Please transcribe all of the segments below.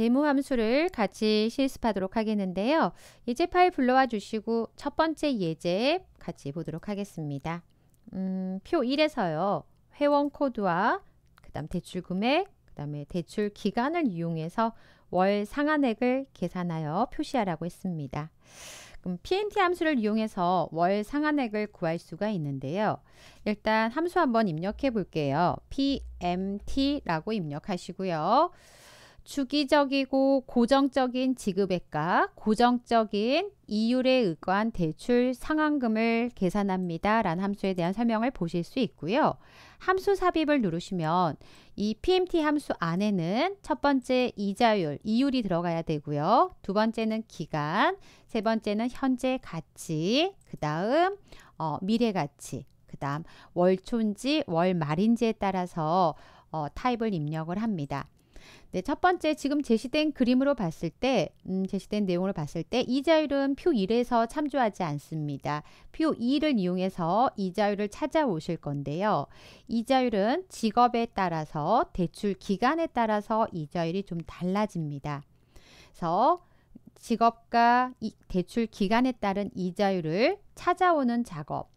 재무 함수를 같이 실습하도록 하겠는데요. 예제 파일 불러와 주시고 첫 번째 예제 같이 보도록 하겠습니다. 음, 표 1에서요. 회원 코드와 그 다음 대출 금액, 그 다음에 대출 기간을 이용해서 월 상한액을 계산하여 표시하라고 했습니다. 그럼 PNT 함수를 이용해서 월 상한액을 구할 수가 있는데요. 일단 함수 한번 입력해 볼게요. PMT라고 입력하시고요. 주기적이고 고정적인 지급액과 고정적인 이율에 의거한 대출 상환금을 계산합니다. 라는 함수에 대한 설명을 보실 수 있고요. 함수 삽입을 누르시면 이 PMT 함수 안에는 첫 번째 이자율, 이율이 들어가야 되고요. 두 번째는 기간, 세 번째는 현재 가치, 그 다음 어, 미래 가치, 그 다음 월초인지 월말인지에 따라서 어, 타입을 입력을 합니다. 네, 첫 번째 지금 제시된 그림으로 봤을 때, 음, 제시된 내용으로 봤을 때 이자율은 표 1에서 참조하지 않습니다. 표 2를 이용해서 이자율을 찾아오실 건데요. 이자율은 직업에 따라서 대출 기간에 따라서 이자율이 좀 달라집니다. 그래서 직업과 대출 기간에 따른 이자율을 찾아오는 작업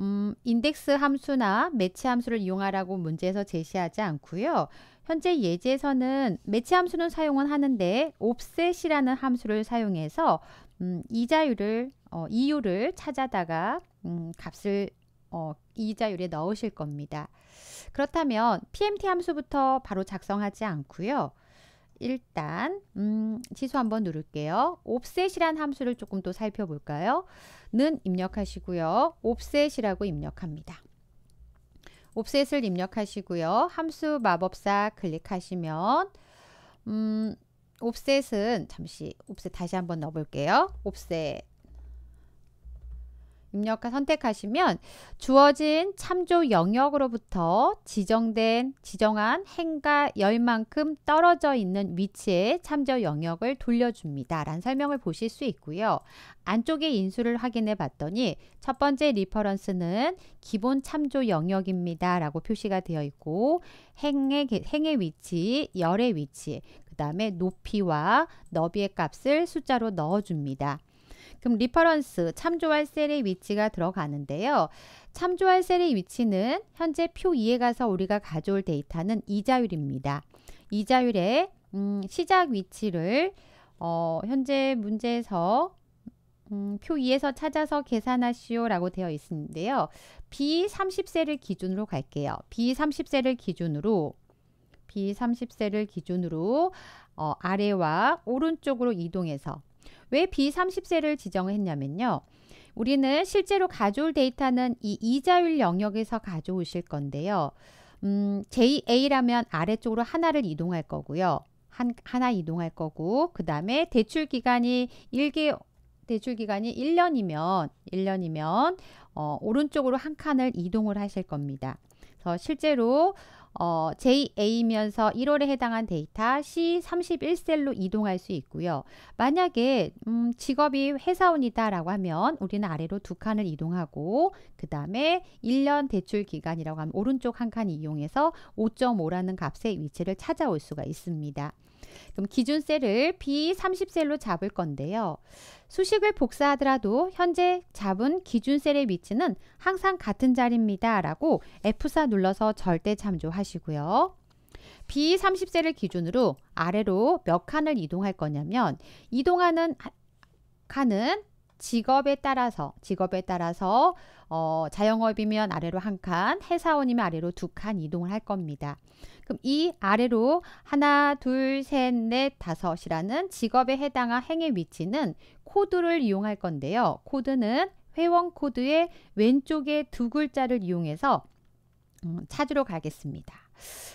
음, 인덱스 함수나 매치 함수를 이용하라고 문제에서 제시하지 않고요. 현재 예제에서는 매치 함수는 사용은 하는데 옵셋이라는 함수를 사용해서 음, 이자율을 어, 이유를 찾아다가 음, 값을 어, 이자율에 넣으실 겁니다. 그렇다면 PMT 함수부터 바로 작성하지 않고요. 일단 음, 지수 한번 누를게요. 옵셋이란 함수를 조금 또 살펴볼까요? 는 입력하시고요. 옵셋이라고 입력합니다. 옵셋을 입력하시고요. 함수 마법사 클릭하시면 음, 옵셋은 잠시 옵셋 다시 한번 넣어볼게요. 옵셋 입력과 선택하시면 주어진 참조 영역으로부터 지정된 지정한 행과 열만큼 떨어져 있는 위치에 참조 영역을 돌려줍니다. 라는 설명을 보실 수 있고요. 안쪽에 인수를 확인해 봤더니 첫 번째 리퍼런스는 기본 참조 영역입니다. 라고 표시가 되어 있고 행의, 행의 위치, 열의 위치, 그 다음에 높이와 너비의 값을 숫자로 넣어줍니다. 그럼 리퍼런스 참조할 셀의 위치가 들어가는데요. 참조할 셀의 위치는 현재 표 2에 가서 우리가 가져올 데이터는 이자율입니다. 이자율의 음, 시작 위치를 어, 현재 문제에서 음, 표 2에서 찾아서 계산하시오 라고 되어 있는데요. B30세를 기준으로 갈게요. B30세를 기준으로 B30세를 기준으로 어, 아래와 오른쪽으로 이동해서 왜 B30세를 지정했냐면요. 우리는 실제로 가져올 데이터는 이 이자율 영역에서 가져오실 건데요. 음, JA라면 아래쪽으로 하나를 이동할 거고요. 한, 하나 이동할 거고 그 다음에 대출 기간이 1개 대출 기간이 1년이면 1년이면 어, 오른쪽으로 한 칸을 이동을 하실 겁니다. 실제로 어, JA면서 1월에 해당한 데이터 C31셀로 이동할 수 있고요. 만약에 음, 직업이 회사원이다라고 하면 우리는 아래로 두 칸을 이동하고 그 다음에 1년 대출 기간이라고 하면 오른쪽 한 칸 이용해서 5.5라는 값의 위치를 찾아올 수가 있습니다. 그럼 기준 셀을 B30셀로 잡을 건데요. 수식을 복사하더라도 현재 잡은 기준 셀의 위치는 항상 같은 자리입니다. 라고 F4 눌러서 절대 참조하시고요. B30셀을 기준으로 아래로 몇 칸을 이동할 거냐면 이동하는 칸은 직업에 따라서 직업에 따라서 어, 자영업이면 아래로 한 칸, 회사원이면 아래로 두 칸 이동을 할 겁니다. 그럼 이 아래로 하나, 둘, 셋, 넷, 다섯이라는 직업에 해당한 행의 위치는 코드를 이용할 건데요. 코드는 회원 코드의 왼쪽에 두 글자를 이용해서 음, 찾으러 가겠습니다.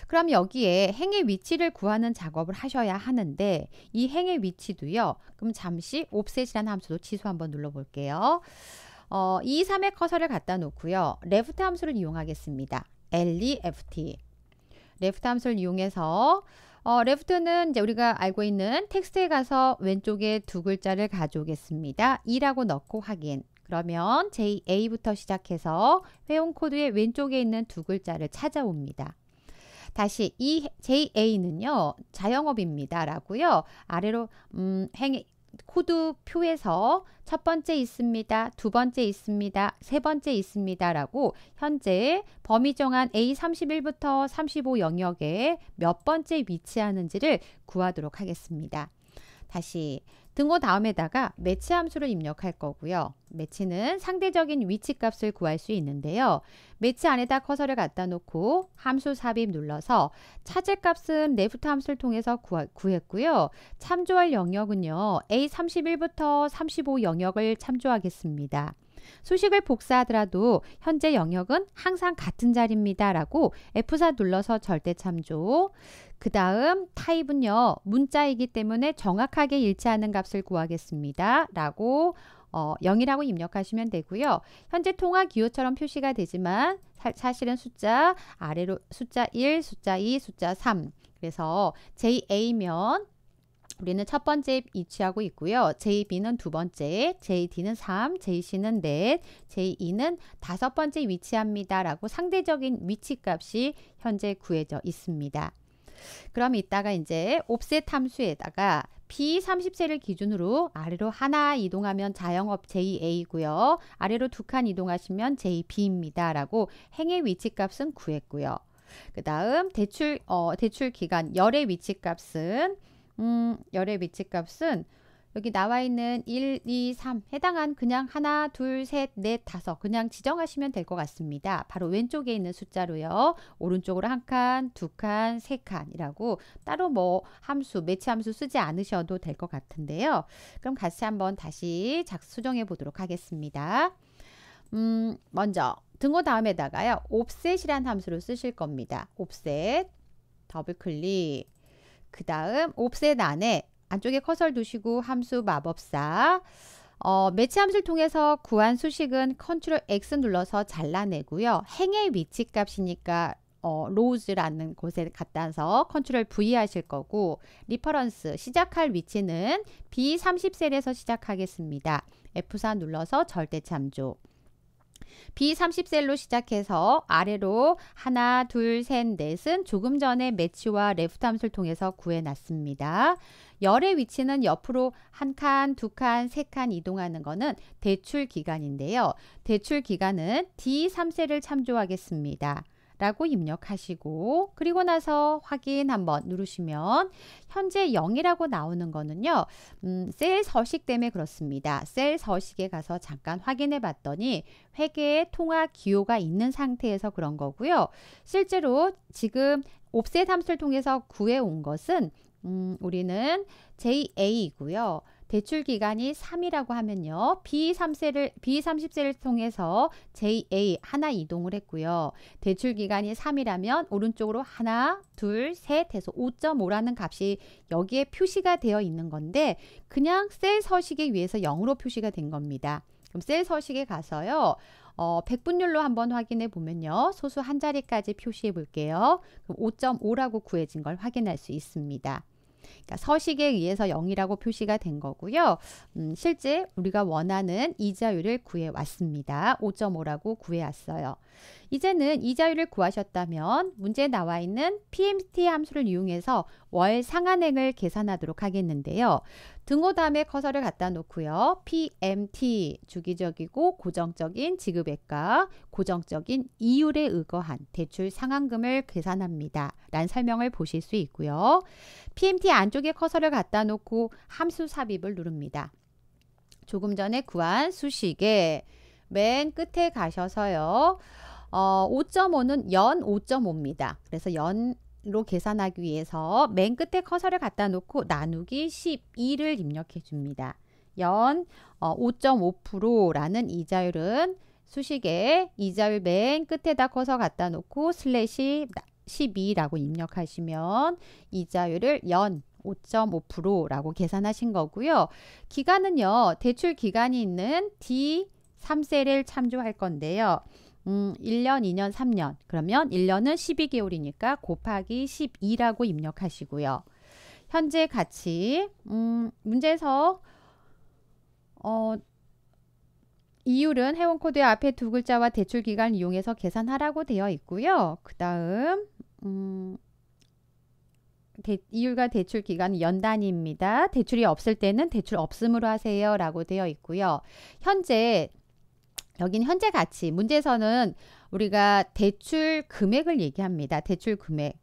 그럼 여기에 행의 위치를 구하는 작업을 하셔야 하는데 이 행의 위치도요. 그럼 잠시 옵셋이라는 함수도 취소 한번 눌러볼게요. 어, 2, 3의 커서를 갖다 놓고요. 레프트 함수를 이용하겠습니다. LEFT 레프트 함수를 이용해서 어, 레프트는 이제 우리가 알고 있는 텍스트에 가서 왼쪽에 두 글자를 가져오겠습니다. 2라고 넣고 확인. 그러면 JA부터 시작해서 회원 코드의 왼쪽에 있는 두 글자를 찾아옵니다. 다시 이 JA는요. 자영업입니다. 라고요. 아래로 음, 행 코드 표에서 첫 번째 있습니다. 두 번째 있습니다. 세 번째 있습니다. 라고 현재 범위 정한 A31부터 35 영역에 몇 번째 위치하는지를 구하도록 하겠습니다. 다시 등호 다음에다가 매치 함수를 입력할 거고요. 매치는 상대적인 위치값을 구할 수 있는데요. 매치 안에다 커서를 갖다 놓고 함수 삽입 눌러서 찾을 값은 레프트 함수를 통해서 구하, 구했고요. 참조할 영역은요. A31부터 35 영역을 참조하겠습니다. 수식을 복사하더라도 현재 영역은 항상 같은 자리입니다. 라고 F4 눌러서 절대 참조. 그 다음 타입은요. 문자이기 때문에 정확하게 일치하는 값을 구하겠습니다. 라고 어, 0이라고 입력하시면 되고요. 현재 통화 기호처럼 표시가 되지만 사, 사실은 숫자 아래로 숫자 1, 숫자 2, 숫자 3 그래서 JA면 우리는 첫 번째에 위치하고 있고요. JB는 두 번째, JD는 3, JC는 4, JE는 다섯 번째 위치합니다. 라고 상대적인 위치값이 현재 구해져 있습니다. 그럼 이따가 이제 옵셋 함수에다가 B30세를 기준으로 아래로 하나 이동하면 자영업 JA고요. 아래로 두 칸 이동하시면 JB입니다. 라고 행의 위치값은 구했고요. 그 다음 대출 어, 대출 기간 열의 위치값은 음, 열의 위치값은 여기 나와 있는 1, 2, 3 해당한 그냥 하나, 둘, 셋, 넷, 다섯 그냥 지정하시면 될 것 같습니다. 바로 왼쪽에 있는 숫자로요. 오른쪽으로 한 칸, 두 칸, 세 칸이라고 따로 뭐 함수, 매치 함수 쓰지 않으셔도 될 것 같은데요. 그럼 같이 한번 다시 작 수정해 보도록 하겠습니다. 음, 먼저 등호 다음에다가요. offset이라는 함수를 쓰실 겁니다. offset 더블 클릭 그 다음 옵셋 안에 안쪽에 커서를 두시고 함수 마법사 어, 매치 함수를 통해서 구한 수식은 컨트롤 X 눌러서 잘라내고요. 행의 위치 값이니까 어, 로즈라는 곳에 갖다서 컨트롤 V 하실 거고 리퍼런스 시작할 위치는 B30셀에서 시작하겠습니다. F4 눌러서 절대 참조 B30셀로 시작해서 아래로 하나, 둘, 셋, 넷은 조금 전에 매치와 레프트함수를 통해서 구해놨습니다. 열의 위치는 옆으로 한 칸, 두 칸, 세 칸 이동하는 것은 대출 기간인데요. 대출 기간은 D3셀을 참조하겠습니다. 라고 입력하시고 그리고 나서 확인 한번 누르시면 현재 0이라고 나오는 거는요. 음, 셀 서식 때문에 그렇습니다. 셀 서식에 가서 잠깐 확인해 봤더니 회계에 통화 기호가 있는 상태에서 그런 거고요. 실제로 지금 옵셋 함수를 통해서 구해온 것은 음, 우리는 JA이고요. 대출 기간이 3이라고 하면요. B3세를 B30세를 통해서 JA 하나 이동을 했고요. 대출 기간이 3이라면 오른쪽으로 하나, 둘, 셋 해서 5.5라는 값이 여기에 표시가 되어 있는 건데 그냥 셀 서식에 위해서 0으로 표시가 된 겁니다. 그럼 셀 서식에 가서요. 어, 백분율로 한번 확인해 보면요. 소수 한 자리까지 표시해 볼게요. 그럼 5.5라고 구해진 걸 확인할 수 있습니다. 그러니까 서식에 의해서 0이라고 표시가 된 거고요. 음, 실제 우리가 원하는 이자율을 구해왔습니다. 5.5라고 구해왔어요. 이제는 이자율을 구하셨다면 문제에 나와 있는 PMT 함수를 이용해서 월 상한액을 계산하도록 하겠는데요. 등호 다음에 커서를 갖다 놓고요. PMT 주기적이고 고정적인 지급액과 고정적인 이율에 의거한 대출 상환금을 계산합니다. 란 설명을 보실 수 있고요. PMT 안쪽에 커서를 갖다 놓고 함수 삽입을 누릅니다. 조금 전에 구한 수식에 맨 끝에 가셔서요. 어, 5.5는 연 5.5입니다. 그래서 연로 계산하기 위해서 맨 끝에 커서를 갖다 놓고 나누기 12를 입력해 줍니다. 연 어, 5.5%라는 이자율은 수식에 이자율 맨 끝에다 커서 갖다 놓고 슬래시 12라고 입력하시면 이자율을 연 5.5%라고 계산하신 거고요. 기간은요. 대출 기간이 있는 D3셀을 참조할 건데요. 음, 1년, 2년, 3년. 그러면 1년은 12개월이니까 곱하기 12라고 입력하시고요. 현재 같이 음, 문제에서 어, 이율은 회원 코드 앞에 두 글자와 대출 기간 이용해서 계산하라고 되어 있고요. 그 다음 음, 이율과 대출 기간은 연단입니다. 대출이 없을 때는 대출 없음으로 하세요. 라고 되어 있고요. 현재 여긴 현재 가치 문제에서는 우리가 대출 금액을 얘기합니다. 대출 금액.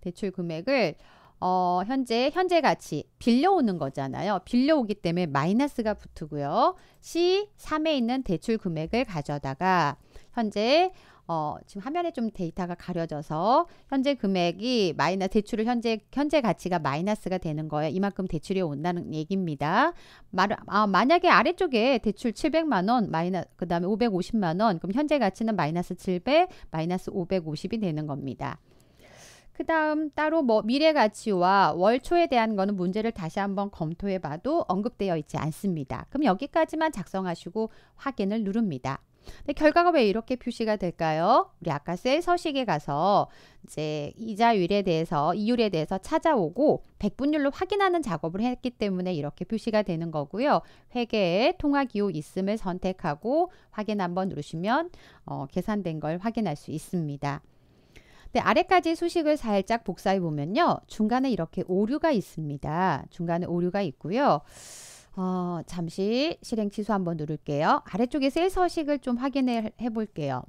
대출 금액을 어, 현재 현재 가치 빌려오는 거잖아요. 빌려오기 때문에 마이너스가 붙고요. C3에 있는 대출 금액을 가져다가 현재 어, 지금 화면에 좀 데이터가 가려져서 현재 금액이 마이너스 대출을 현재 현재 가치가 마이너스가 되는 거예요. 이만큼 대출이 온다는 얘기입니다. 말, 아, 만약에 아래쪽에 대출 700만 원 마이너 그다음에 550만 원 그럼 현재 가치는 마이너스 700 마이너스 550이 되는 겁니다. 그 다음 따로 뭐 미래 가치와 월초에 대한 거는 문제를 다시 한번 검토해 봐도 언급되어 있지 않습니다. 그럼 여기까지만 작성하시고 확인을 누릅니다. 근데 결과가 왜 이렇게 표시가 될까요? 우리 아까 셀 서식에 가서 이제 이자율에 대해서 이율에 대해서 찾아오고 백분율로 확인하는 작업을 했기 때문에 이렇게 표시가 되는 거고요. 회계에 통화기호 있음을 선택하고 확인 한번 누르시면 어, 계산된 걸 확인할 수 있습니다. 네, 아래까지 수식을 살짝 복사해 보면요. 중간에 이렇게 오류가 있습니다. 중간에 오류가 있고요. 어, 잠시 실행 취소 한번 누를게요. 아래쪽에 셀 서식을 좀 확인해 볼게요.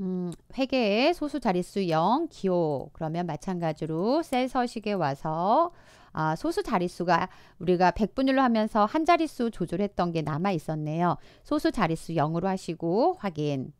음, 회계의 소수 자릿수 0 기호 그러면 마찬가지로 셀 서식에 와서 아, 소수 자릿수가 우리가 백분율로 하면서 한 자릿수 조절했던 게 남아 있었네요. 소수 자릿수 0으로 하시고 확인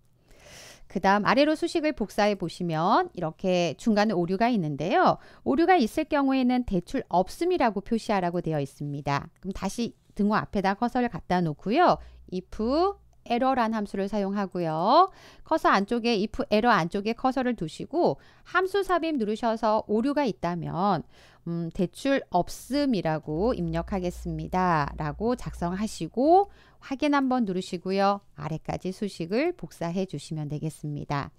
그 다음 아래로 수식을 복사해 보시면 이렇게 중간에 오류가 있는데요. 오류가 있을 경우에는 대출 없음이라고 표시하라고 되어 있습니다. 그럼 다시 등호 앞에다 커서를 갖다 놓고요. if e r r o r 란 함수를 사용하고요. 커서 안쪽에 if error 안쪽에 커서를 두시고 함수 삽입 누르셔서 오류가 있다면 음, 대출 없음이라고 입력하겠습니다. 라고 작성하시고 확인 한번 누르시고요. 아래까지 수식을 복사해 주시면 되겠습니다.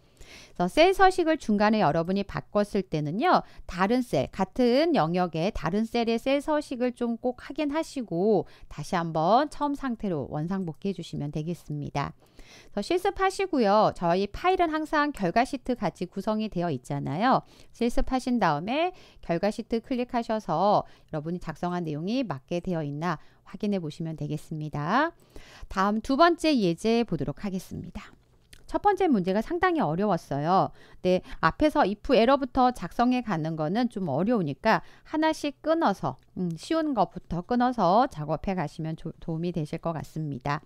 그래서 셀 서식을 중간에 여러분이 바꿨을 때는요. 다른 셀, 같은 영역에 다른 셀의 셀 서식을 좀 꼭 확인하시고 다시 한번 처음 상태로 원상복귀해 주시면 되겠습니다. 실습하시고요. 저희 파일은 항상 결과 시트 같이 구성이 되어 있잖아요. 실습하신 다음에 결과 시트 클릭하셔서 여러분이 작성한 내용이 맞게 되어 있나 확인해 보시면 되겠습니다. 다음 두 번째 예제 보도록 하겠습니다. 첫 번째 문제가 상당히 어려웠어요. 근 네, 앞에서 if 에러부터 작성해 가는 거는 좀 어려우니까 하나씩 끊어서 음, 쉬운 것부터 끊어서 작업해 가시면 조, 도움이 되실 것 같습니다.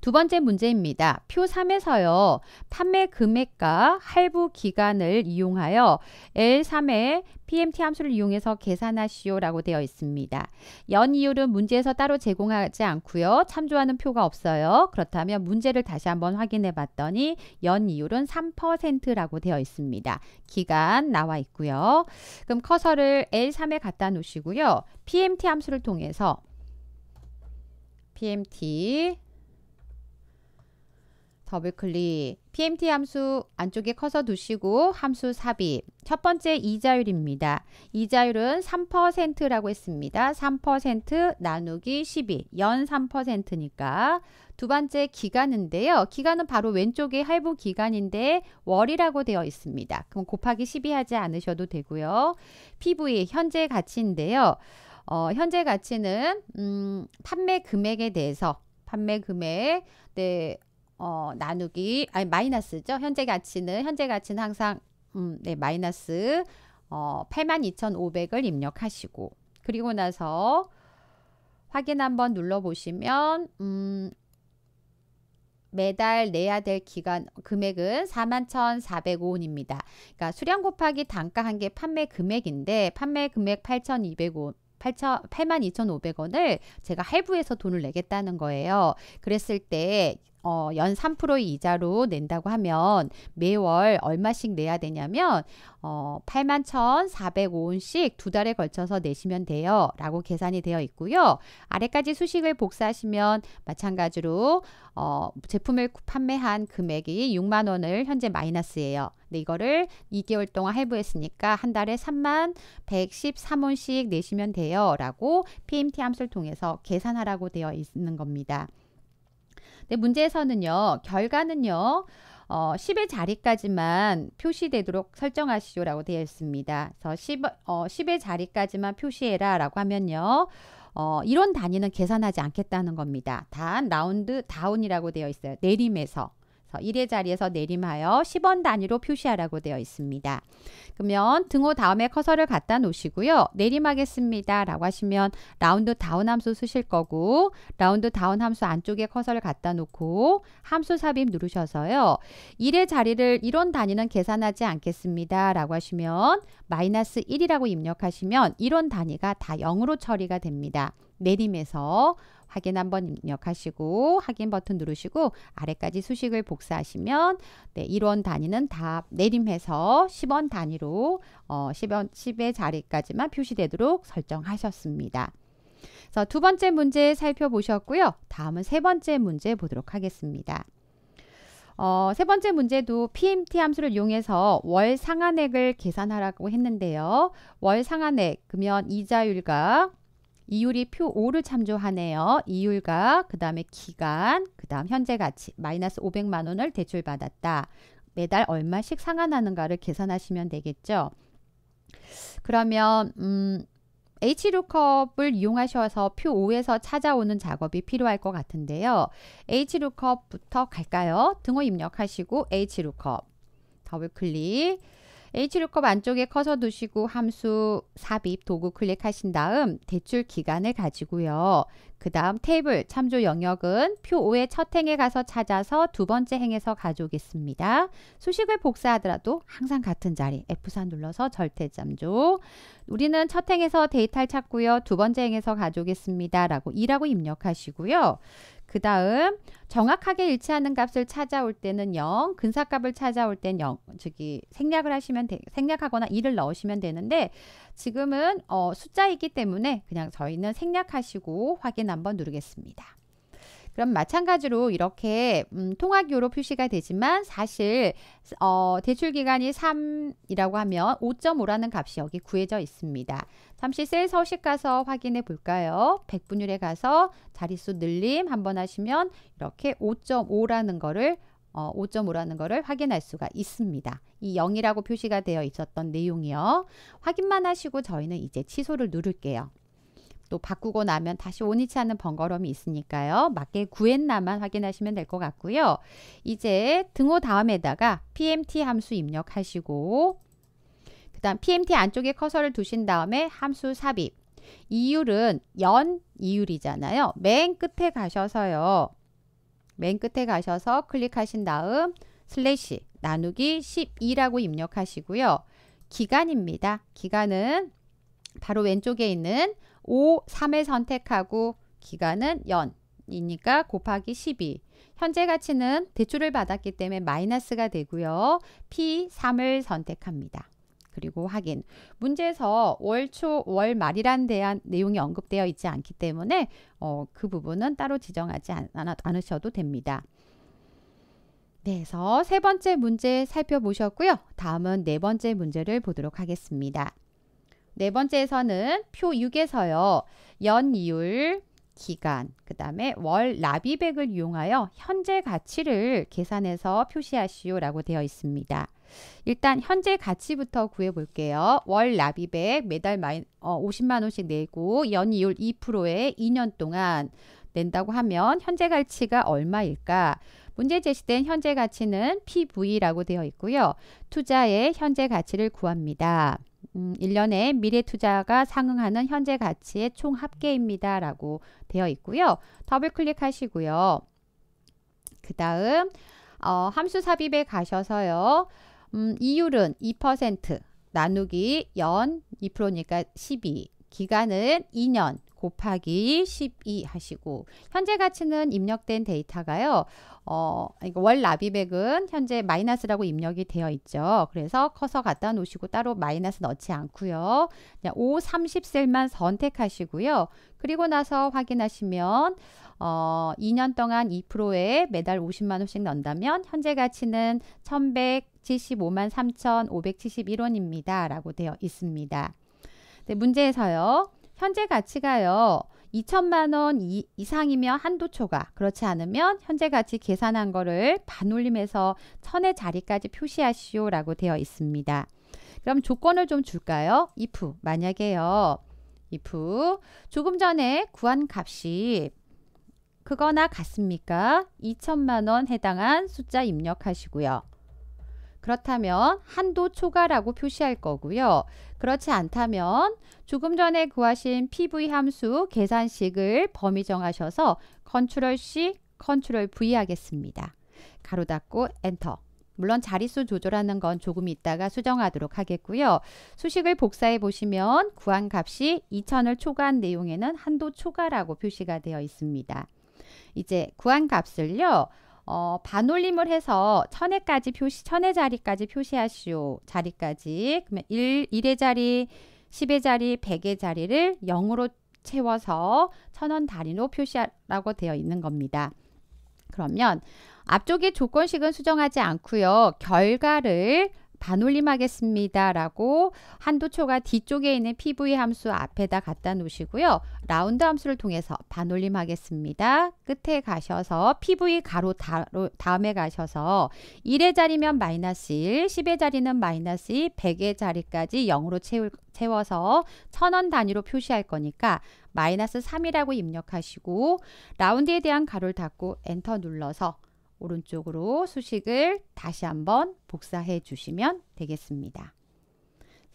두 번째 문제입니다. 표 3에서요. 판매 금액과 할부 기간을 이용하여 L3의 PMT 함수를 이용해서 계산하시오라고 되어 있습니다. 연이율은 문제에서 따로 제공하지 않고요. 참조하는 표가 없어요. 그렇다면 문제를 다시 한번 확인해 봤더니 연이율은 3%라고 되어 있습니다. 기간 나와 있고요. 그럼 커서를 L3에 갖다 놓으시고요. PMT 함수를 통해서 PMT 더블 클릭, PMT 함수 안쪽에 커서 두시고 함수 삽입. 첫 번째 이자율입니다. 이자율은 3%라고 했습니다. 3% 나누기 12, 연 3%니까. 두 번째 기간인데요. 기간은 바로 왼쪽에 할부 기간인데 월이라고 되어 있습니다. 그럼 곱하기 12 하지 않으셔도 되고요. PV, 현재 가치인데요. 어, 현재 가치는 음, 판매 금액에 대해서 판매 금액, 네, 어, 나누기 아니 마이너스죠. 현재 가치는 현재 가치는 항상 음, 네, 마이너스 어, 82,500을 입력하시고 그리고 나서 확인 한번 눌러 보시면 음, 매달 내야 될 기간 금액은 41,405원입니다. 그러니까 수량 곱하기 단가 한 개 판매 금액인데 판매 금액 8,200원 8,000, 82,500원을 제가 할부해서 돈을 내겠다는 거예요. 그랬을 때 어, 연 3%의 이자로 낸다고 하면 매월 얼마씩 내야 되냐면 어, 81,405원씩 두 달에 걸쳐서 내시면 돼요. 라고 계산이 되어 있고요. 아래까지 수식을 복사하시면 마찬가지로 어, 제품을 판매한 금액이 6만 원을 현재 마이너스예요. 근데 이거를 2개월 동안 할부했으니까 한 달에 3만 113원씩 내시면 돼요. 라고 PMT 함수를 통해서 계산하라고 되어 있는 겁니다. 근데 네, 문제에서는요. 결과는요. 어, 10의 자리까지만 표시되도록 설정하시오 라고 되어 있습니다. 그래서 10, 어, 10의 자리까지만 표시해라 라고 하면요. 어, 이런 단위는 계산하지 않겠다는 겁니다. 단 라운드 다운이라고 되어 있어요. 내림에서. 1의 자리에서 내림하여 10원 단위로 표시하라고 되어 있습니다. 그러면 등호 다음에 커서를 갖다 놓으시고요. 내림하겠습니다. 라고 하시면 라운드 다운 함수 쓰실 거고 라운드 다운 함수 안쪽에 커서를 갖다 놓고 함수 삽입 누르셔서요. 1의 자리를 1원 단위는 계산하지 않겠습니다. 라고 하시면 마이너스 1이라고 입력하시면 1원 단위가 다 0으로 처리가 됩니다. 내림에서 확인 한번 입력하시고 확인 버튼 누르시고 아래까지 수식을 복사하시면 네, 1원 단위는 다 내림해서 10원 단위로 어, 10원, 10의 자리까지만 표시되도록 설정하셨습니다. 그래서 두 번째 문제 살펴보셨고요. 다음은 세 번째 문제 보도록 하겠습니다. 어, 세 번째 문제도 PMT 함수를 이용해서 월 상한액을 계산하라고 했는데요. 월 상한액, 그러면 이자율과 이율이 표 5를 참조하네요. 이율과 그 다음에 기간, 그 다음 현재 가치 마이너스 500만 원을 대출받았다. 매달 얼마씩 상환하는가를 계산하시면 되겠죠. 그러면 음, HLOOKUP을 이용하셔서 표 5에서 찾아오는 작업이 필요할 것 같은데요. HLOOKUP부터 갈까요? 등호 입력하시고 HLOOKUP 더블 클릭 H룩컵 안쪽에 커서 두시고 함수 삽입 도구 클릭하신 다음 대출 기간을 가지고요. 그 다음 테이블 참조 영역은 표 5의 첫 행에 가서 찾아서 두 번째 행에서 가져오겠습니다. 수식을 복사하더라도 항상 같은 자리 F4 눌러서 절대 참조 우리는 첫 행에서 데이터를 찾고요. 두 번째 행에서 가져오겠습니다. 라고 2라고 입력하시고요. 그 다음 정확하게 일치하는 값을 찾아올 때는 0, 근사값을 찾아올 때는 0, 저기 생략을 하시면 되, 생략하거나 2를 넣으시면 되는데 지금은 어, 숫자이기 때문에 그냥 저희는 생략하시고 확인 한번 누르겠습니다. 그럼 마찬가지로 이렇게 음, 통학유로 표시가 되지만 사실 어, 대출 기간이 3이라고 하면 5.5라는 값이 여기 구해져 있습니다. 잠시 셀 서식 가서 확인해 볼까요? 백분율에 가서 자릿수 늘림 한번 하시면 이렇게 5.5라는 거를 어, 5.5라는 것을 확인할 수가 있습니다. 이 0이라고 표시가 되어 있었던 내용이요. 확인만 하시고 저희는 이제 취소를 누를게요. 또 바꾸고 나면 다시 원위치 않는 번거로움이 있으니까요. 맞게 구했나만 확인하시면 될 것 같고요. 이제 등호 다음에다가 PMT 함수 입력하시고 그 다음 PMT 안쪽에 커서를 두신 다음에 함수 삽입 이율은 연 이율이잖아요. 맨 끝에 가셔서요. 맨 끝에 가셔서 클릭하신 다음 슬래시 나누기 12라고 입력하시고요. 기간입니다. 기간은 바로 왼쪽에 있는 5, 3을 선택하고 기간은 연이니까 곱하기 12. 현재 가치는 대출을 받았기 때문에 마이너스가 되고요. P3을 선택합니다. 그리고 확인. 문제에서 월초, 월말이란 대한 내용이 언급되어 있지 않기 때문에 어, 그 부분은 따로 지정하지 않, 않으셔도 됩니다. 네, 그래서 세 번째 문제 살펴보셨고요. 다음은 네 번째 문제를 보도록 하겠습니다. 네 번째에서는 표 6에서요. 연이율, 기간, 그 다음에 월 라비백을 이용하여 현재 가치를 계산해서 표시하시오 라고 되어 있습니다. 일단 현재 가치부터 구해볼게요. 월 라비백 매달 어, 50만원씩 내고 연이율 2%에 2년 동안 낸다고 하면 현재 가치가 얼마일까? 문제 제시된 현재 가치는 PV라고 되어 있고요. 투자의 현재 가치를 구합니다. 1년에 음, 미래 투자가 상응하는 현재 가치의 총 합계입니다. 라고 되어 있고요. 더블 클릭하시고요. 그 다음 어, 함수 삽입에 가셔서요. 음, 이율은 2% 나누기 연 2%니까 12 기간은 2년 곱하기 12 하시고 현재 가치는 입력된 데이터가요. 어, 월 라비백은 현재 마이너스라고 입력이 되어 있죠. 그래서 커서 갖다 놓으시고 따로 마이너스 넣지 않고요. 5, 30셀만 선택하시고요. 그리고 나서 확인하시면 어, 2년 동안 2%에 매달 50만 원씩 넣는다면 현재 가치는 1175만 3571원입니다. 라고 되어 있습니다. 네, 문제에서요. 현재 가치가요. 2천만 원 이, 상이면 한도 초과. 그렇지 않으면 현재 가치 계산한 거를 반올림해서 천의 자리까지 표시하시오라고 되어 있습니다. 그럼 조건을 좀 줄까요? if 만약에요. if 조금 전에 구한 값이 그거나 같습니까? 2천만 원 해당한 숫자 입력하시고요. 그렇다면 한도 초과라고 표시할 거고요. 그렇지 않다면 조금 전에 구하신 PV 함수 계산식을 범위 정하셔서 컨트롤 C, 컨트롤 V 하겠습니다. 가로 닫고 엔터. 물론 자릿수 조절하는 건 조금 있다가 수정하도록 하겠고요. 수식을 복사해 보시면 구한 값이 2000을 초과한 내용에는 한도 초과라고 표시가 되어 있습니다. 이제 구한 값을요. 어, 반올림을 해서 천에까지 표시, 천의 자리까지 표시하시오. 자리까지. 그러면 1, 1의 자리, 10의 자리, 100의 자리를 0으로 채워서 천원 단위로 표시하라고 되어 있는 겁니다. 그러면 앞쪽에 조건식은 수정하지 않고요. 결과를 반올림하겠습니다. 라고 한도초가 뒤쪽에 있는 PV 함수 앞에다 갖다 놓으시고요. 라운드 함수를 통해서 반올림하겠습니다. 끝에 가셔서 PV 가로 다음에 가셔서 1의 자리면 마이너스 1, 10의 자리는 마이너스 2, 100의 자리까지 0으로 채울, 채워서 0원 단위로 표시할 거니까 마이너스 3이라고 입력하시고 라운드에 대한 가로를 닫고 엔터 눌러서 오른쪽으로 수식을 다시 한번 복사해 주시면 되겠습니다.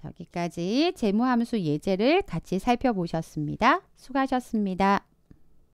여기까지 재무함수 예제를 같이 살펴보셨습니다. 수고하셨습니다.